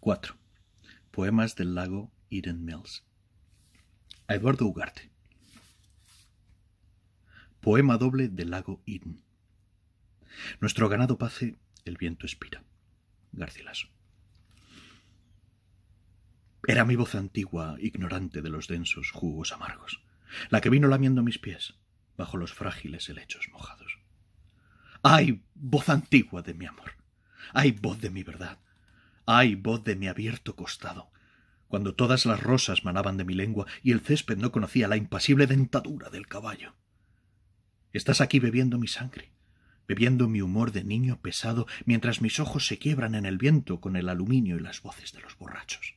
4. Poemas del lago Eden Mills. A Eduardo Ugarte. Poema doble del lago Eden. Nuestro ganado pace, el viento espira. Garcilaso. Era mi voz antigua, ignorante de los densos jugos amargos, la que vino lamiendo mis pies bajo los frágiles helechos mojados. ¡Ay, voz antigua de mi amor! ¡Ay, voz de mi verdad! ay voz de mi abierto costado cuando todas las rosas manaban de mi lengua y el césped no conocía la impasible dentadura del caballo. Estás aquí bebiendo mi sangre, bebiendo mi humor de niño pesado, mientras mis ojos se quiebran en el viento con el aluminio y las voces de los borrachos.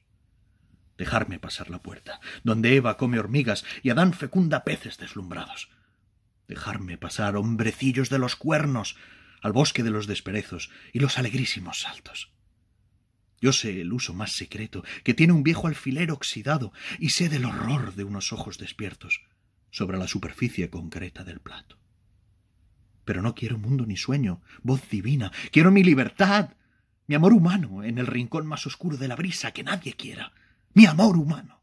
Dejarme pasar la puerta, donde Eva come hormigas y Adán fecunda peces deslumbrados. Dejarme pasar hombrecillos de los cuernos, al bosque de los desperezos y los alegrísimos saltos yo sé el uso más secreto, que tiene un viejo alfiler oxidado, y sé del horror de unos ojos despiertos sobre la superficie concreta del plato. Pero no quiero mundo ni sueño, voz divina, quiero mi libertad, mi amor humano en el rincón más oscuro de la brisa que nadie quiera, mi amor humano.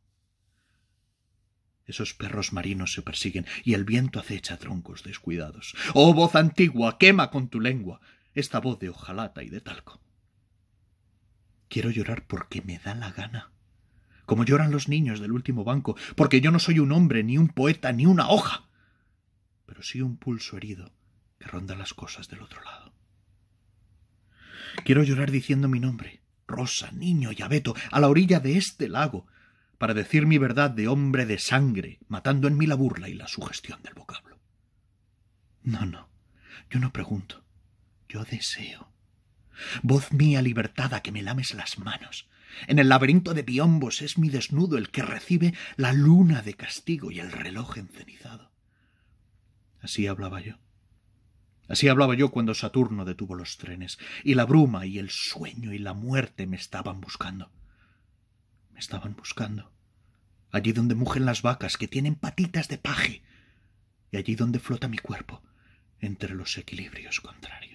Esos perros marinos se persiguen y el viento acecha troncos descuidados. Oh voz antigua, quema con tu lengua esta voz de hojalata y de talco. Quiero llorar porque me da la gana. Como lloran los niños del último banco, porque yo no soy un hombre, ni un poeta, ni una hoja, pero sí un pulso herido que ronda las cosas del otro lado. Quiero llorar diciendo mi nombre, Rosa, Niño y Abeto, a la orilla de este lago, para decir mi verdad de hombre de sangre, matando en mí la burla y la sugestión del vocablo. No, no, yo no pregunto, yo deseo. Voz mía libertada que me lames las manos. En el laberinto de biombos es mi desnudo el que recibe la luna de castigo y el reloj encenizado. Así hablaba yo. Así hablaba yo cuando Saturno detuvo los trenes, y la bruma y el sueño y la muerte me estaban buscando. Me estaban buscando. Allí donde mugen las vacas que tienen patitas de paje, y allí donde flota mi cuerpo entre los equilibrios contrarios.